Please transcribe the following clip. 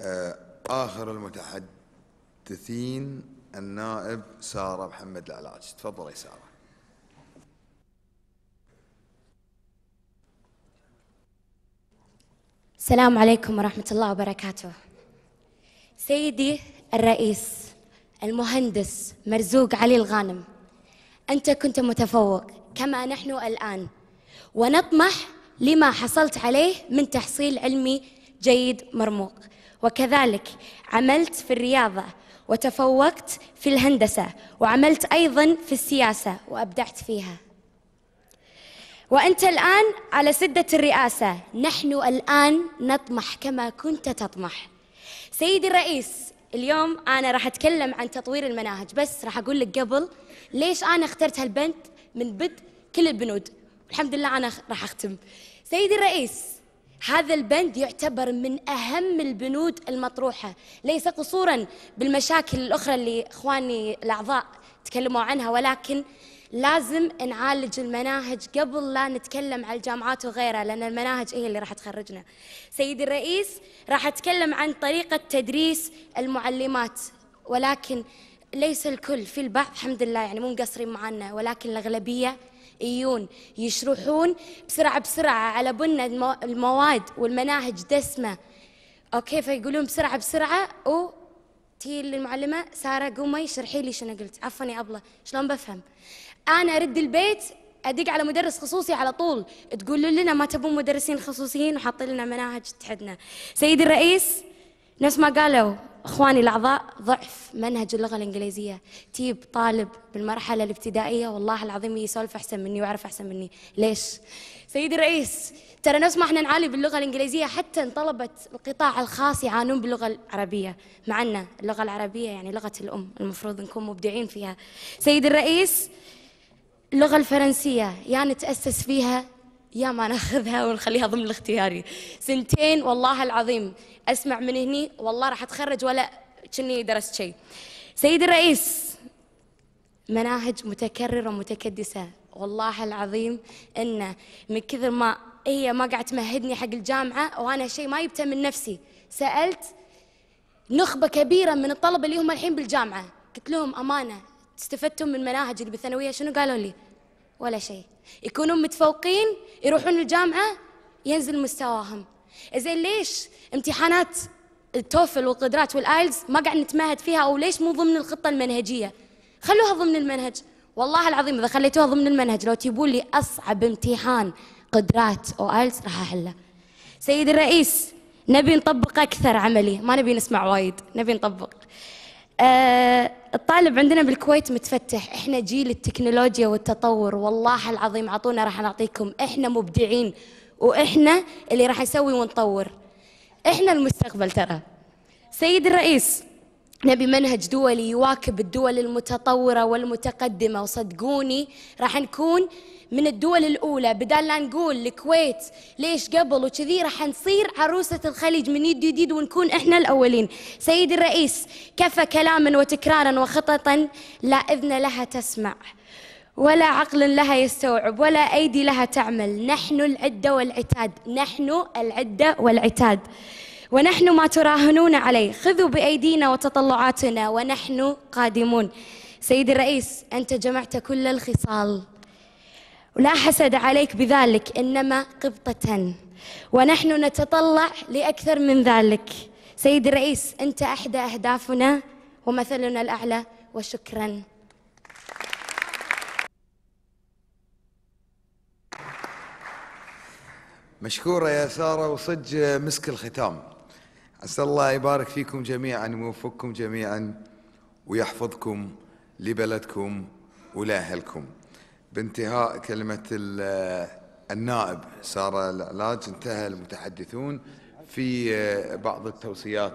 آه، آخر المتحدثين النائب سارة محمد العلاج تفضلي سارة السلام عليكم ورحمة الله وبركاته سيدي الرئيس المهندس مرزوق علي الغانم أنت كنت متفوق كما نحن الآن ونطمح لما حصلت عليه من تحصيل علمي جيد مرموق وكذلك عملت في الرياضة وتفوقت في الهندسة وعملت أيضا في السياسة وأبدعت فيها وأنت الآن على سدة الرئاسة نحن الآن نطمح كما كنت تطمح سيدي الرئيس اليوم أنا راح أتكلم عن تطوير المناهج بس راح أقول لك قبل ليش أنا اخترت هالبنت من بدء كل البنود الحمد لله أنا راح أختم سيدي الرئيس هذا البند يعتبر من أهم البنود المطروحة ليس قصورا بالمشاكل الأخرى اللي إخواني الأعضاء تكلموا عنها ولكن لازم نعالج المناهج قبل لا نتكلم على الجامعات وغيرها لأن المناهج هي اللي راح تخرجنا سيدي الرئيس راح أتكلم عن طريقة تدريس المعلمات ولكن ليس الكل في البعض الحمد لله يعني مو مقصرين معنا ولكن الأغلبية يجون يشرحون بسرعة بسرعة على بنا المواد والمناهج دسمة أوكي فيقولون بسرعة بسرعة و تي للمعلمة سارة قومي شرحي لي شنو قلت عفوا يا أبلة شلون بفهم أنا أرد البيت ادق على مدرس خصوصي على طول تقول لنا ما تبون مدرسين خصوصيين وحاطين لنا مناهج تحدنا سيدي الرئيس نفس ما قالوا اخواني الاعضاء ضعف منهج اللغه الانجليزيه تجيب طالب بالمرحله الابتدائيه والله العظيم يسولف احسن مني ويعرف احسن مني ليش سيدي الرئيس ترى نفس ما احنا نعاني باللغه الانجليزيه حتى ان طلبه القطاع الخاص يعانون باللغه العربيه مع ان اللغه العربيه يعني لغه الام المفروض نكون مبدعين فيها سيدي الرئيس اللغه الفرنسيه يا يعني نتاسس فيها يا ما ناخذها ونخليها ضمن الاختياري سنتين والله العظيم اسمع من هني والله راح اتخرج ولا كني درست شيء سيد الرئيس مناهج متكرره متكدسه والله العظيم انه من كثر ما هي ما قاعد تمهدني حق الجامعه وانا شيء ما جبته من نفسي سالت نخبه كبيره من الطلبه اللي هم الحين بالجامعه قلت لهم امانه استفدتم من مناهج اللي بالثانويه شنو قالوا لي؟ ولا شيء يكونون متفوقين يروحون الجامعة ينزل مستواهم زين ليش امتحانات التوفل والقدرات والايلز ما قاعد نتمهد فيها او ليش مو ضمن الخطه المنهجيه خلوها ضمن المنهج والله العظيم اذا خليتوها ضمن المنهج لو تجيبون لي اصعب امتحان قدرات او ايلز راح احله سيد الرئيس نبي نطبق اكثر عملي ما نبي نسمع وايد نبي نطبق آه، الطالب عندنا بالكويت متفتح احنا جيل التكنولوجيا والتطور والله العظيم عطونا راح نعطيكم احنا مبدعين واحنا اللي راح نسوي ونطور احنا المستقبل ترى سيد الرئيس نبي منهج دولي يواكب الدول المتطورة والمتقدمة وصدقوني راح نكون من الدول الأولى بدال لا نقول الكويت ليش قبل وكذي راح نصير عروسة الخليج من يد جديد ونكون إحنا الأولين سيد الرئيس كفى كلاما وتكرارا وخططا لا إذن لها تسمع ولا عقل لها يستوعب ولا أيدي لها تعمل نحن العدة والعتاد نحن العدة والعتاد ونحن ما تراهنون عليه خذوا بأيدينا وتطلعاتنا ونحن قادمون سيدي الرئيس أنت جمعت كل الخصال ولا حسد عليك بذلك إنما قبطة ونحن نتطلع لأكثر من ذلك سيدي الرئيس أنت أحدى أهدافنا ومثلنا الأعلى وشكرا مشكورة يا سارة وصج مسك الختام عسى الله يبارك فيكم جميعا ويوفقكم جميعا ويحفظكم لبلدكم ولأهلكم بانتهاء كلمة النائب سارة العلاج انتهى المتحدثون في بعض التوصيات